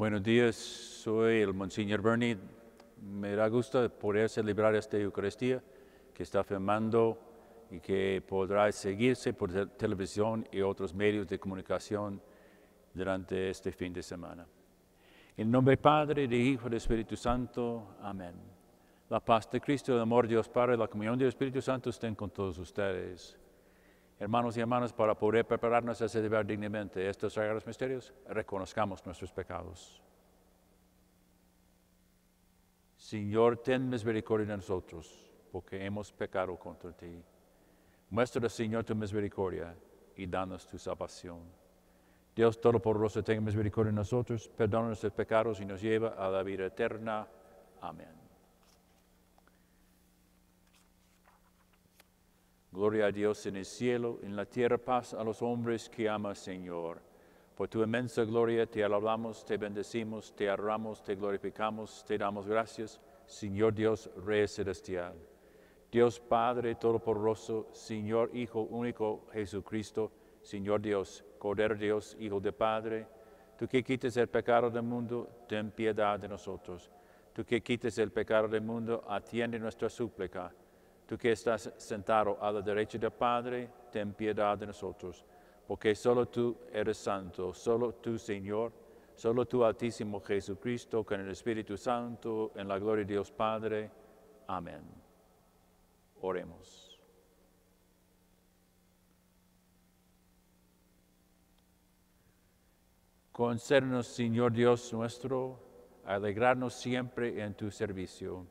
Buenos días, soy el Monseñor Bernie. Me da gusto poder celebrar esta Eucaristía que está firmando y que podrá seguirse por televisión y otros medios de comunicación durante este fin de semana. En nombre de Padre, del Hijo y Espíritu Santo. Amén. La paz de Cristo, el amor de Dios Padre, la comunión del Espíritu Santo estén con todos ustedes hermanos y hermanas, para poder prepararnos a celebrar dignamente estos sagrados misterios, reconozcamos nuestros pecados. Señor, ten misericordia de nosotros, porque hemos pecado contra ti. Muestra, Señor, tu misericordia y danos tu salvación. Dios Todopoderoso, tenga misericordia de nosotros, perdona nuestros pecados y nos lleva a la vida eterna. Amén. Gloria a Dios en el cielo, en la tierra paz a los hombres que ama, Señor. Por tu inmensa gloria te alabamos, te bendecimos, te arramos, te glorificamos, te damos gracias, Señor Dios, Rey Celestial. Dios Padre Todopoderoso, Señor Hijo Único, Jesucristo, Señor Dios, Cordero Dios, Hijo de Padre, tú que quites el pecado del mundo, ten piedad de nosotros. Tú que quites el pecado del mundo, atiende nuestra súplica Tú que estás sentado a la derecha del Padre, ten piedad de nosotros, porque solo tú eres santo, solo tú, Señor, solo tú, Altísimo Jesucristo, con el Espíritu Santo, en la gloria de Dios Padre. Amén. Oremos. Concernos, Señor Dios nuestro, alegrarnos siempre en tu servicio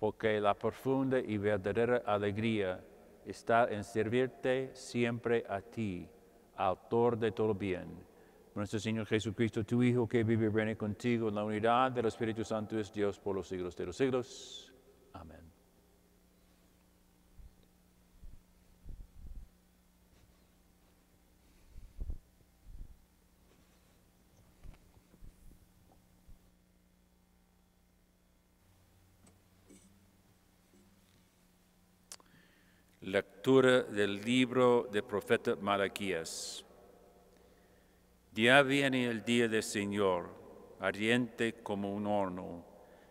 porque la profunda y verdadera alegría está en servirte siempre a ti, autor de todo bien. Nuestro Señor Jesucristo, tu Hijo, que vive y vive contigo en la unidad del Espíritu Santo, es Dios por los siglos de los siglos. Amén. Lectura del libro del profeta Malaquías. Ya viene el día del Señor, ardiente como un horno,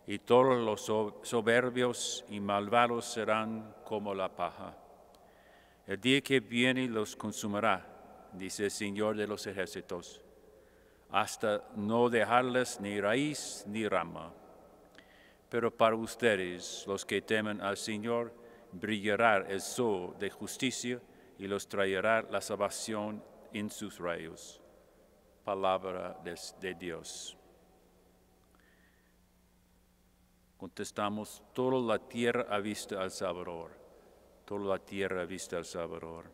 y todos los soberbios y malvados serán como la paja. El día que viene los consumará, dice el Señor de los ejércitos, hasta no dejarles ni raíz ni rama. Pero para ustedes, los que temen al Señor, brillará el sol de justicia y los traerá la salvación en sus rayos. Palabra de, Dios. Contestamos, toda la tierra ha visto al Salvador, toda la tierra ha visto al Salvador.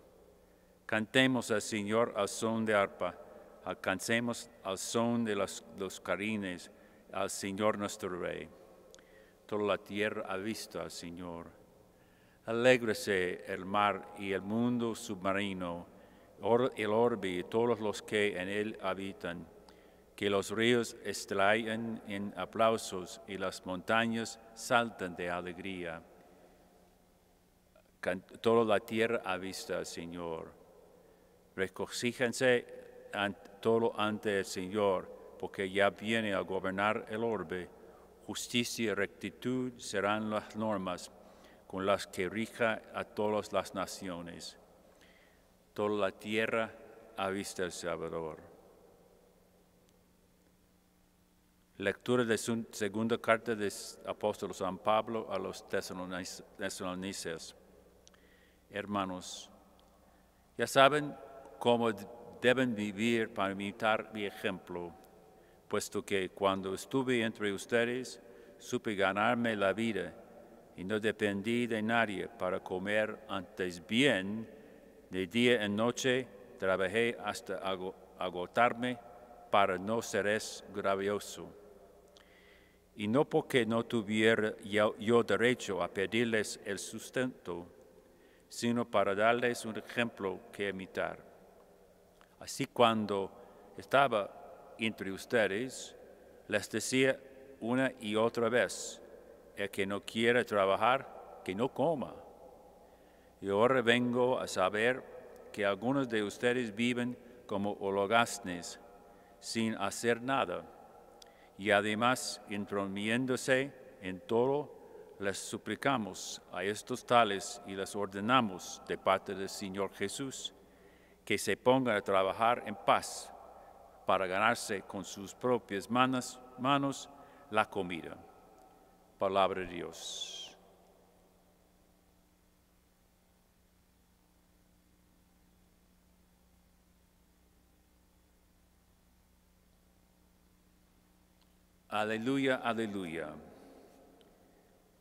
Cantemos al Señor al son de arpa, alcancemos al son de los, los carines, al Señor nuestro Rey. Toda la tierra ha visto al Señor. Alégrese el mar y el mundo submarino, el orbe y todos los que en él habitan. Que los ríos estallen en aplausos y las montañas saltan de alegría. Toda la tierra avista al Señor. Recogíjanse todo ante el Señor, porque ya viene a gobernar el orbe. Justicia y rectitud serán las normas con las que rija a todas las naciones. Toda la tierra ha visto al Salvador. Lectura de su segunda carta del apóstol San Pablo a los tesalonicenses. Hermanos, ya saben cómo deben vivir para imitar mi ejemplo, puesto que cuando estuve entre ustedes supe ganarme la vida y no dependí de nadie para comer, antes bien, de día en noche trabajé hasta agotarme para no ser gravioso. Y no porque no tuviera yo derecho a pedirles el sustento, sino para darles un ejemplo que imitar. Así cuando estaba entre ustedes, les decía una y otra vez, el que no quiera trabajar, que no coma. Y ahora vengo a saber que algunos de ustedes viven como hologastnes, sin hacer nada, y además intromiéndose en todo, les suplicamos a estos tales y les ordenamos de parte del Señor Jesús que se pongan a trabajar en paz para ganarse con sus propias manos la comida palabra de Dios. Aleluya, aleluya.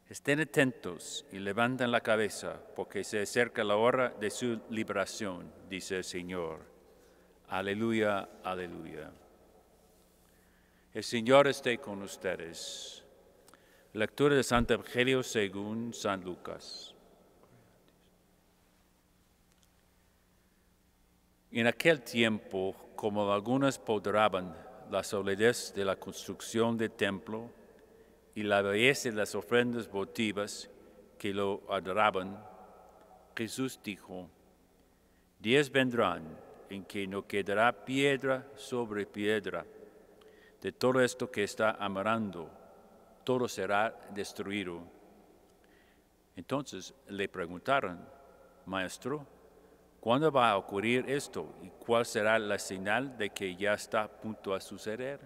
Estén atentos y levanten la cabeza, porque se acerca la hora de su liberación, dice el Señor. Aleluya, aleluya. El Señor esté con ustedes. Lectura de Santo Evangelio según San Lucas. En aquel tiempo, como algunas podraban la solidez de la construcción del templo y la belleza de las ofrendas votivas que lo adoraban, Jesús dijo, Diez vendrán en que no quedará piedra sobre piedra de todo esto que está amarando todo será destruido. Entonces le preguntaron, Maestro, ¿cuándo va a ocurrir esto y cuál será la señal de que ya está punto a suceder?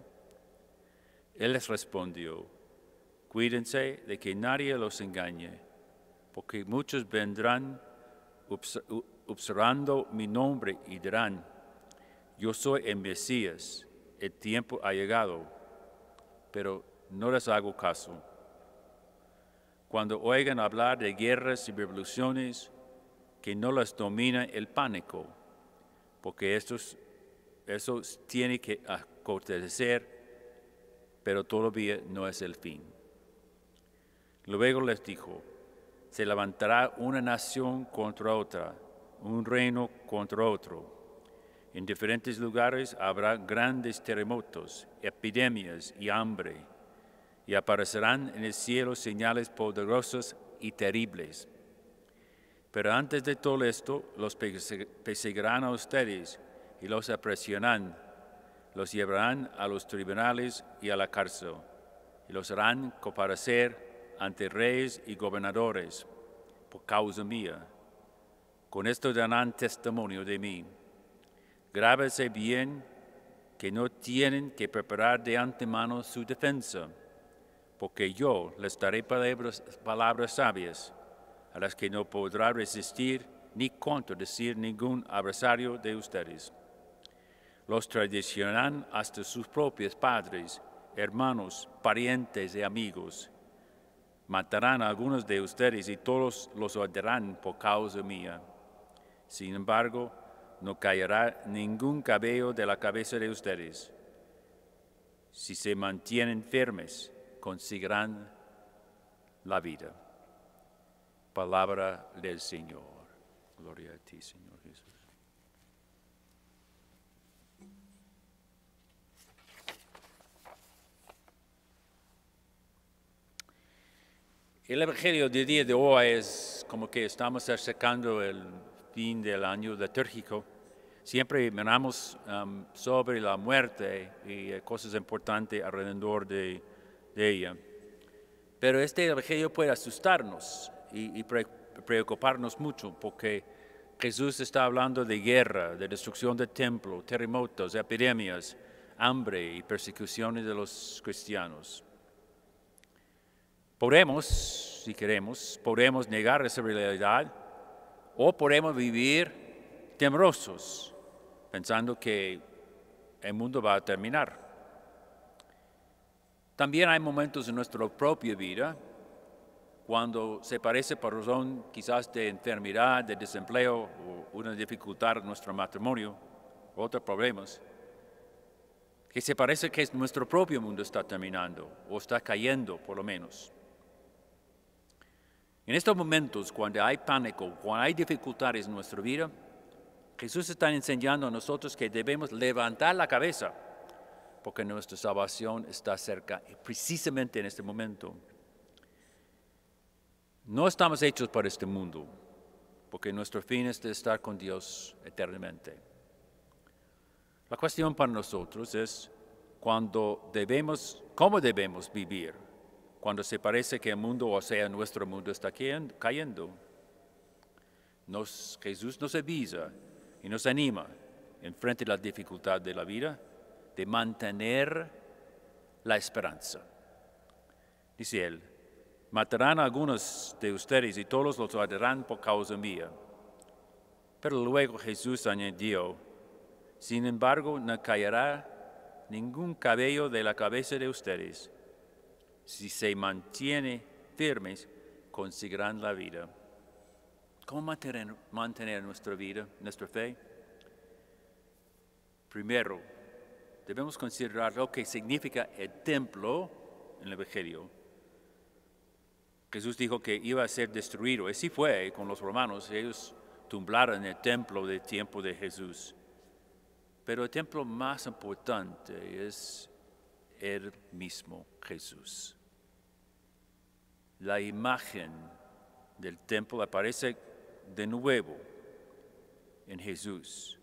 Él les respondió, Cuídense de que nadie los engañe, porque muchos vendrán observando mi nombre y dirán, Yo soy el Mesías, el tiempo ha llegado. Pero no les hago caso. Cuando oigan hablar de guerras y revoluciones, que no las domina el pánico, porque eso tiene que acontecer, pero todavía no es el fin. Luego les dijo, se levantará una nación contra otra, un reino contra otro. En diferentes lugares habrá grandes terremotos, epidemias y hambre y aparecerán en el cielo señales poderosas y terribles. Pero antes de todo esto, los perseguirán a ustedes y los apresionarán, los llevarán a los tribunales y a la cárcel, y los harán comparecer ante reyes y gobernadores por causa mía. Con esto darán testimonio de mí. Grábese bien que no tienen que preparar de antemano su defensa porque yo les daré palabras, sabias, a las que no podrá resistir ni contradecir ningún adversario de ustedes. Los traicionarán hasta sus propios padres, hermanos, parientes y amigos. Matarán a algunos de ustedes y todos los odiarán por causa mía. Sin embargo, no caerá ningún cabello de la cabeza de ustedes. Si se mantienen firmes, conseguirán la vida. Palabra del Señor. Gloria a ti, Señor Jesús. El Evangelio de día de hoy es como que estamos acercando el fin del año litúrgico. Siempre miramos um, sobre la muerte y cosas importantes alrededor de de ella. Pero este Evangelio puede asustarnos y, preocuparnos mucho porque Jesús está hablando de guerra, de destrucción de templo, terremotos, epidemias, hambre y persecuciones de los cristianos. Podemos, si queremos, podemos negar esa realidad o podemos vivir temerosos, pensando que el mundo va a terminar. También hay momentos en nuestra propia vida cuando se parece por razón quizás de enfermedad, de desempleo o una dificultad en nuestro matrimonio, otros problemas, que se parece que nuestro propio mundo está terminando o está cayendo por lo menos. En estos momentos, cuando hay pánico, cuando hay dificultades en nuestra vida, Jesús está enseñando a nosotros que debemos levantar la cabeza porque nuestra salvación está cerca, precisamente en este momento. No estamos hechos para este mundo, porque nuestro fin es de estar con Dios eternamente. La cuestión para nosotros es cuando debemos, cómo debemos vivir cuando se parece que el mundo, o sea, nuestro mundo está cayendo. Nos, Jesús nos avisa y nos anima en frente a la dificultad de la vida de mantener la esperanza. Dice él, matarán a algunos de ustedes y todos los harán por causa mía. Pero luego Jesús añadió, sin embargo, no caerá ningún cabello de la cabeza de ustedes. Si se mantiene firmes, conseguirán la vida. ¿Cómo mantener, mantener nuestra vida, nuestra fe? Primero, debemos considerar lo que significa el templo en el Evangelio. Jesús dijo que iba a ser destruido, así fue con los romanos, ellos tumblaron el templo del tiempo de Jesús. Pero el templo más importante es el mismo Jesús. La imagen del templo aparece de nuevo en Jesús.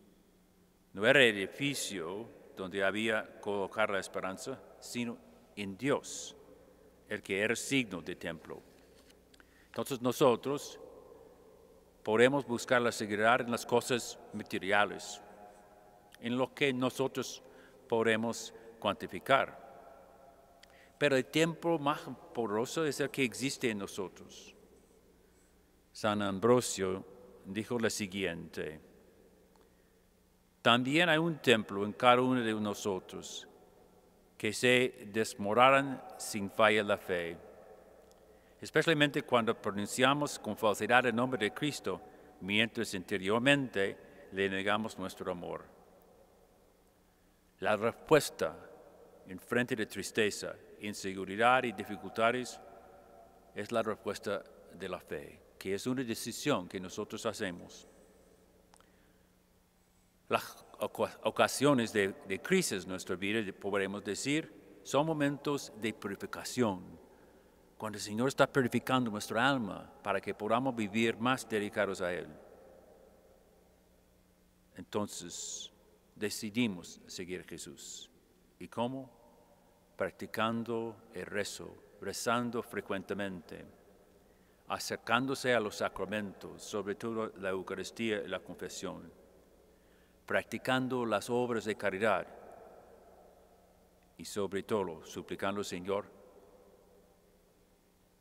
No era edificio donde había colocar la esperanza, sino en Dios, el que era signo de templo. Entonces nosotros podemos buscar la seguridad en las cosas materiales, en lo que nosotros podemos cuantificar. Pero el templo más poderoso es el que existe en nosotros. San Ambrosio dijo lo siguiente, también hay un templo en cada uno de nosotros, que se desmoronan sin falla la fe. Especialmente cuando pronunciamos con falsedad el nombre de Cristo, mientras interiormente le negamos nuestro amor. La respuesta en frente de tristeza, inseguridad y dificultades es la respuesta de la fe, que es una decisión que nosotros hacemos. Las ocasiones de, crisis en nuestra vida, podremos decir, son momentos de purificación, cuando el Señor está purificando nuestra alma para que podamos vivir más dedicados a Él. Entonces decidimos seguir a Jesús. ¿Y cómo? Practicando el rezo, rezando frecuentemente, acercándose a los sacramentos, sobre todo la Eucaristía y la confesión practicando las obras de caridad y sobre todo suplicando al Señor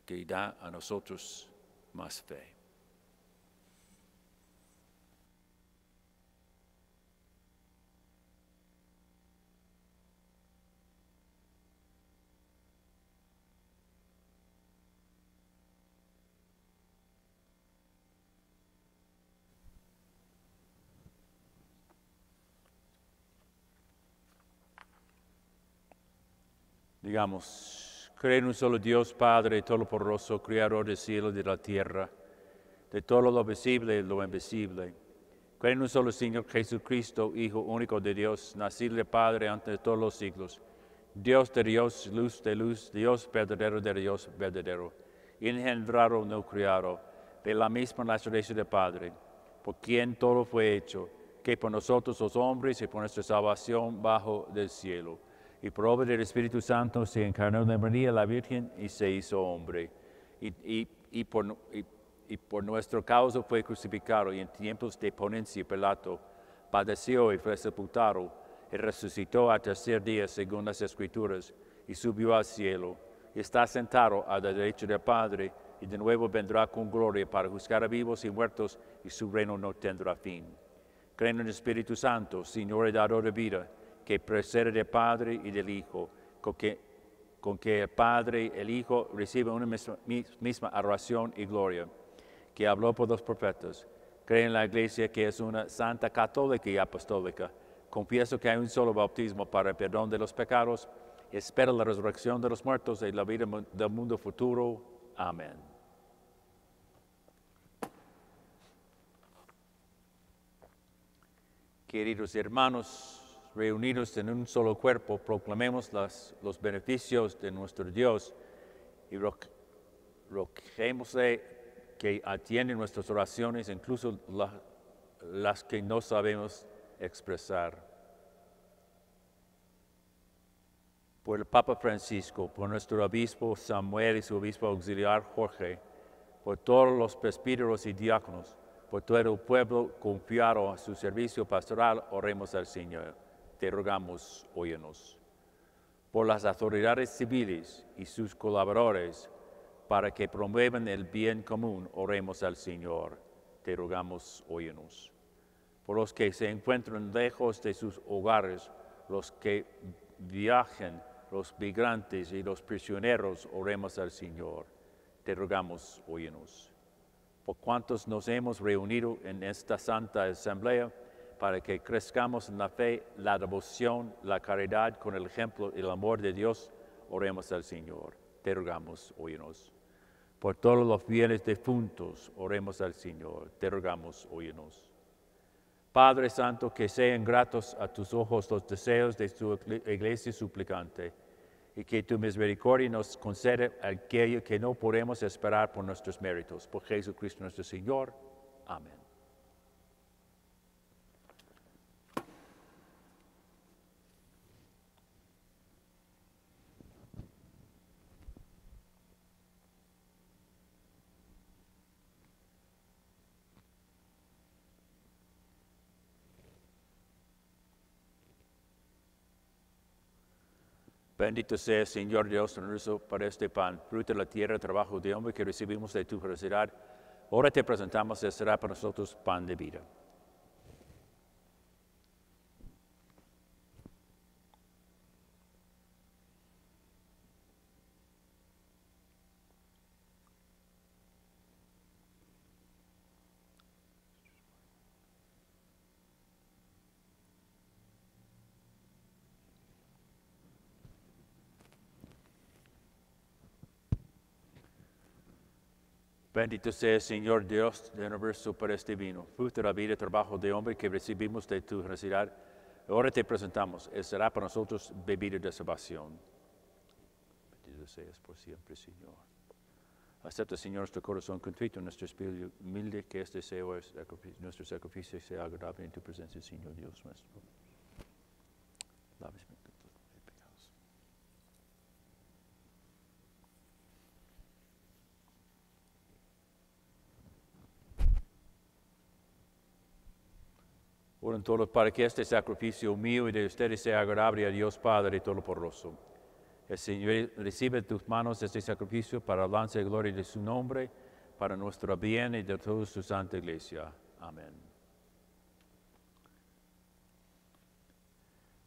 que da a nosotros más fe. Digamos, creen en un solo Dios, Padre todo poderoso, Creador del cielo y de la tierra, de todo lo visible y lo invisible. Creen en un solo Señor Jesucristo, Hijo único de Dios, nacido de Padre antes de todos los siglos. Dios de Dios, luz de luz, Dios verdadero de Dios verdadero, engendrado, no criado, de la misma naturaleza de Padre, por quien todo fue hecho, que por nosotros los hombres y por nuestra salvación bajo del cielo y por obra del Espíritu Santo se encarnó de María la Virgen y se hizo hombre. Y, por, nuestro caso fue crucificado y en tiempos de ponencia y pelato, padeció y fue sepultado y resucitó al tercer día según las Escrituras y subió al cielo y está sentado a la derecha del Padre y de nuevo vendrá con gloria para juzgar a vivos y muertos y su reino no tendrá fin. Creen en el Espíritu Santo, Señor y dador de vida que procede del Padre y del Hijo, con que, con que el Padre y el Hijo reciben una misma, adoración y gloria, que habló por los profetas. Creo en la Iglesia que es una santa católica y apostólica. Confieso que hay un solo bautismo para el perdón de los pecados. Espero la resurrección de los muertos y la vida del mundo futuro. Amén. Queridos hermanos, reunidos en un solo cuerpo, proclamemos los beneficios de nuestro Dios y roquémosle que atiende nuestras oraciones, incluso las que no sabemos expresar. Por el Papa Francisco, por nuestro obispo Samuel y su obispo auxiliar Jorge, por todos los presbíteros y diáconos, por todo el pueblo confiado a su servicio pastoral, oremos al Señor te rogamos, óyenos. Por las autoridades civiles y sus colaboradores, para que promuevan el bien común, oremos al Señor, te rogamos, óyenos. Por los que se encuentran lejos de sus hogares, los que viajen, los migrantes y los prisioneros, oremos al Señor, te rogamos, óyenos. Por cuantos nos hemos reunido en esta santa asamblea, para que crezcamos en la fe, la devoción, la caridad con el ejemplo y el amor de Dios, oremos al Señor. Te rogamos, óyenos. Por todos los bienes defuntos, oremos al Señor. Te rogamos, óyenos. Padre Santo, que sean gratos a tus ojos los deseos de tu iglesia suplicante y que tu misericordia nos conceda aquello que no podemos esperar por nuestros méritos. Por Jesucristo nuestro Señor. Amén. Bendito sea, Señor Dios nuestro, para este pan, fruto de la tierra, trabajo de hombre que recibimos de tu felicidad. Ahora te presentamos, será para nosotros pan de vida. Bendito sea, Señor Dios del universo, por este vino, fruto de la vida y trabajo de hombre que recibimos de tu generosidad. Ahora te presentamos, será para nosotros bebida de salvación. Bendito seas por siempre, Señor. Acepta, Señor, nuestro corazón contrito, nuestro espíritu humilde, que este deseo nuestro sacrificio sea agradable en tu presencia, Señor Dios nuestro. todos para que este sacrificio mío y de ustedes sea agradable a Dios Padre y todo Todopoderoso. El Señor recibe de tus manos este sacrificio para alabanza de gloria de su nombre, para nuestro bien y de toda su santa iglesia. Amén.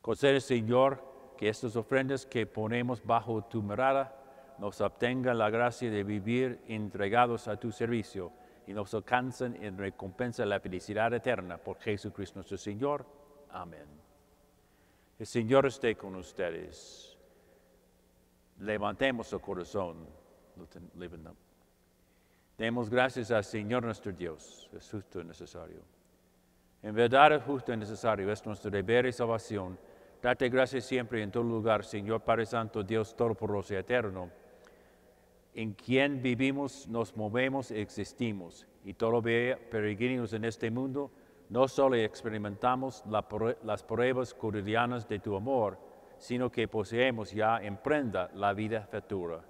Concede, Señor, que estas ofrendas que ponemos bajo tu mirada nos obtengan la gracia de vivir entregados a tu servicio y nos alcanzan en recompensa la felicidad eterna por Jesucristo nuestro Señor. Amén. El Señor esté con ustedes. Levantemos el corazón. Demos gracias al Señor nuestro Dios. Es justo y necesario. En verdad es justo y necesario. Es nuestro deber y salvación. Date gracias siempre y en todo lugar, Señor Padre Santo, Dios Todopoderoso y Eterno en quien vivimos, nos movemos y existimos. Y los peregrinos en este mundo, no solo experimentamos las pruebas cotidianas de tu amor, sino que poseemos ya en prenda la vida futura.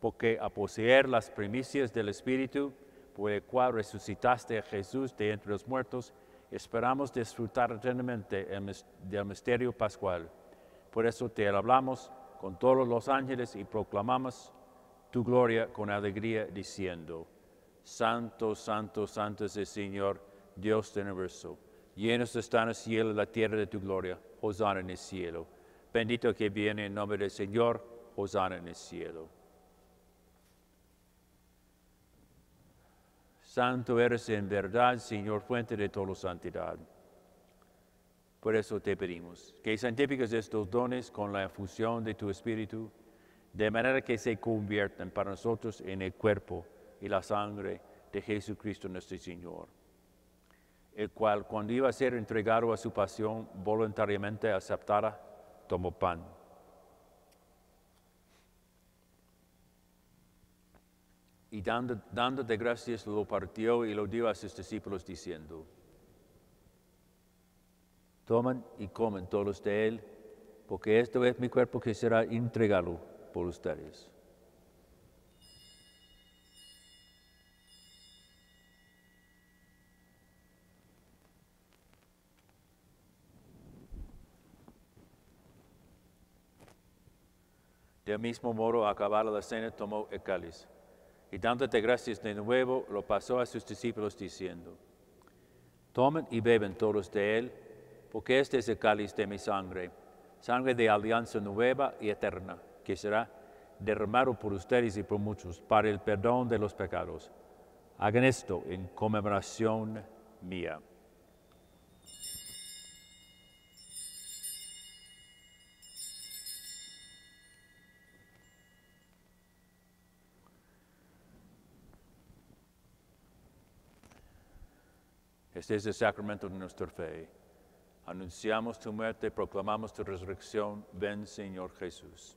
Porque a poseer las primicias del Espíritu, por el cual resucitaste a Jesús de entre los muertos, esperamos disfrutar eternamente del misterio pascual. Por eso te hablamos con todos los ángeles y proclamamos tu gloria con alegría, diciendo, Santo, santo, santo es el Señor, Dios del universo. Llenos están el cielo y la tierra de tu gloria. Hosanna en el cielo. Bendito que viene en nombre del Señor. Hosanna en el cielo. Santo eres en verdad, Señor, fuente de toda santidad. Por eso te pedimos que santificas estos dones con la infusión de tu Espíritu de manera que se conviertan para nosotros en el cuerpo y la sangre de Jesucristo nuestro Señor, el cual cuando iba a ser entregado a su pasión voluntariamente aceptara, tomó pan. Y dando, dando de gracias lo partió y lo dio a sus discípulos diciendo, toman y comen todos de él, porque esto es mi cuerpo que será entregado por ustedes. Del mismo modo, acabada la cena, tomó el cáliz y dándote gracias de nuevo, lo pasó a sus discípulos diciendo, Tomen y beben todos de él, porque este es el cáliz de mi sangre, sangre de alianza nueva y eterna que será derramado por ustedes y por muchos para el perdón de los pecados. Hagan esto en conmemoración mía. Este es el sacramento de nuestra fe. Anunciamos tu muerte, proclamamos tu resurrección. Ven, Señor Jesús.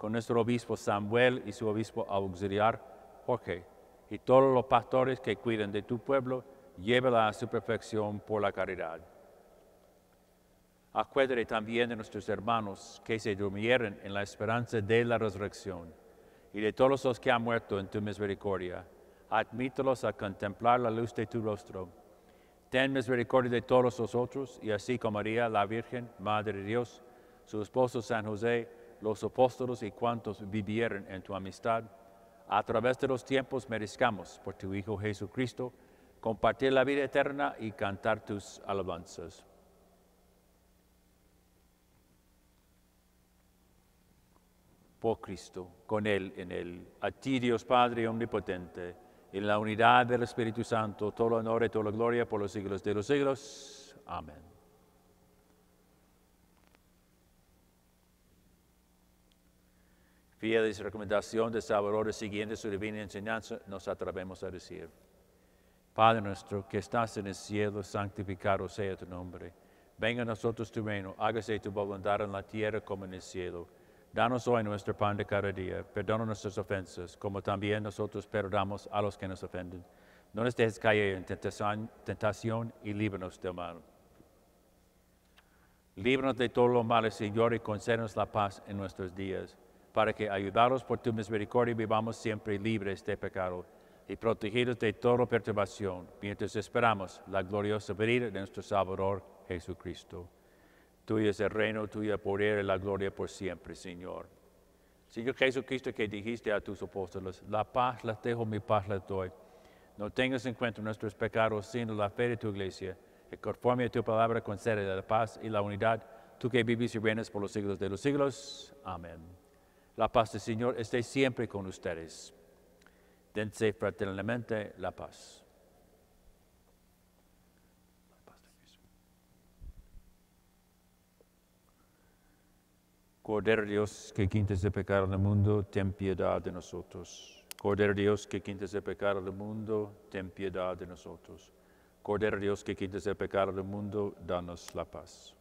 con nuestro obispo Samuel y su obispo auxiliar Jorge, y todos los pastores que cuidan de tu pueblo, llévala a su perfección por la caridad. Acuérdate también de nuestros hermanos que se durmieron en la esperanza de la resurrección, y de todos los que han muerto en tu misericordia. Admítelos a contemplar la luz de tu rostro. Ten misericordia de todos nosotros, y así como María, la Virgen, Madre de Dios, su esposo San José, los apóstoles y cuantos vivieron en tu amistad. A través de los tiempos merezcamos por tu Hijo Jesucristo compartir la vida eterna y cantar tus alabanzas. Por Cristo, con Él, en Él, a ti Dios Padre Omnipotente, en la unidad del Espíritu Santo, todo el honor y toda la gloria por los siglos de los siglos. Amén. fieles recomendación de Salvador siguiendo su divina enseñanza, nos atrevemos a decir, Padre nuestro que estás en el cielo, santificado sea tu nombre. Venga a nosotros tu reino, hágase tu voluntad en la tierra como en el cielo. Danos hoy nuestro pan de cada día, perdona nuestras ofensas, como también nosotros perdonamos a los que nos ofenden. No nos dejes caer en tentación, y líbranos del mal. Líbranos de todos los males, Señor, y concédenos la paz en nuestros días para que ayudaros por tu misericordia vivamos siempre libres de pecado y protegidos de toda perturbación, mientras esperamos la gloriosa venida de nuestro Salvador Jesucristo. Tuyo es el reino, tuyo el poder y la gloria por siempre, Señor. Señor Jesucristo, que dijiste a tus apóstoles, la paz la dejo, mi paz la doy. No tengas en cuenta nuestros pecados, sino la fe de tu iglesia, que conforme a tu palabra concede la paz y la unidad, tú que vives y reinas por los siglos de los siglos. Amén. La paz del Señor esté siempre con ustedes. Dense fraternalmente la paz. Cordero Dios, que quintes de pecado del mundo, ten piedad de nosotros. Cordero Dios, que quintes de pecado del mundo, ten piedad de nosotros. Cordero Dios, que quintes de pecado del mundo, danos la paz.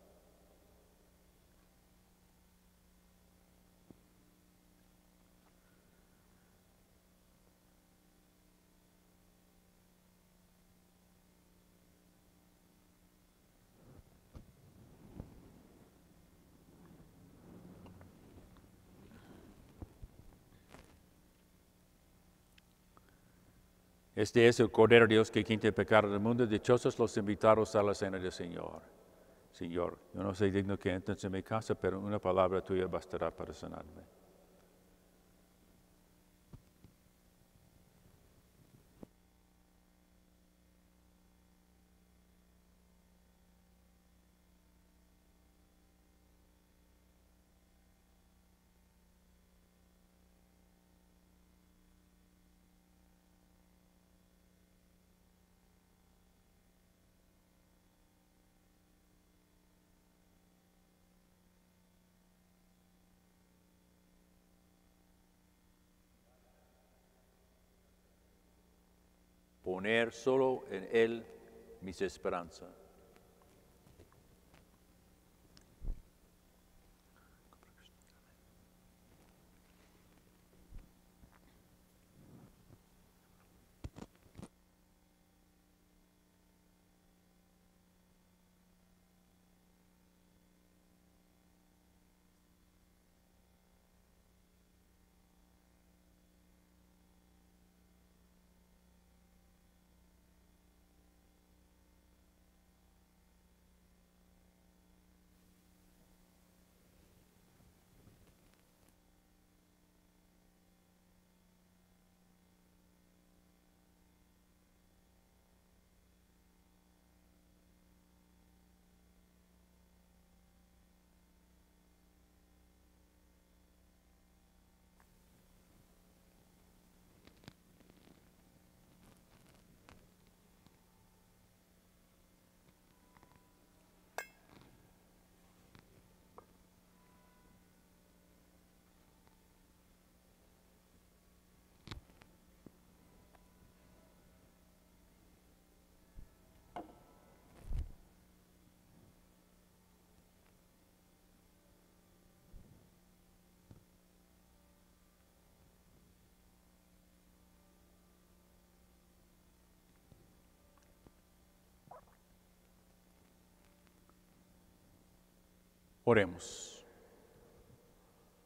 Este es el Cordero de Dios que quita el pecado del mundo. Dichosos los invitados a la cena del Señor. Señor, yo no soy digno que entres en mi casa, pero una palabra tuya bastará para sanarme. poner solo en Él mis esperanzas. Oremos.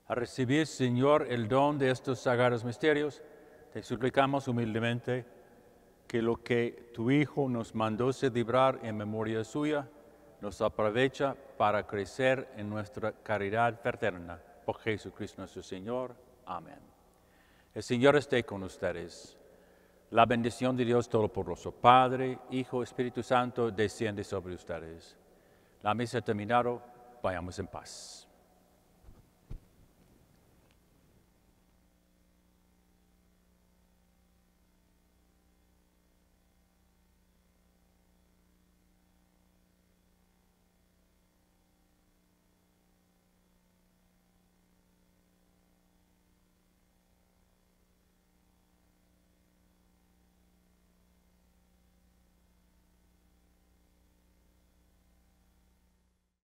A recibir, Señor, el don de estos sagrados misterios, te suplicamos humildemente que lo que tu Hijo nos mandó celebrar en memoria suya, nos aprovecha para crecer en nuestra caridad fraterna. Por Jesucristo nuestro Señor. Amén. El Señor esté con ustedes. La bendición de Dios Todopoderoso, Padre, Hijo, Espíritu Santo, desciende sobre ustedes. La misa ha terminado. vayamos em paz.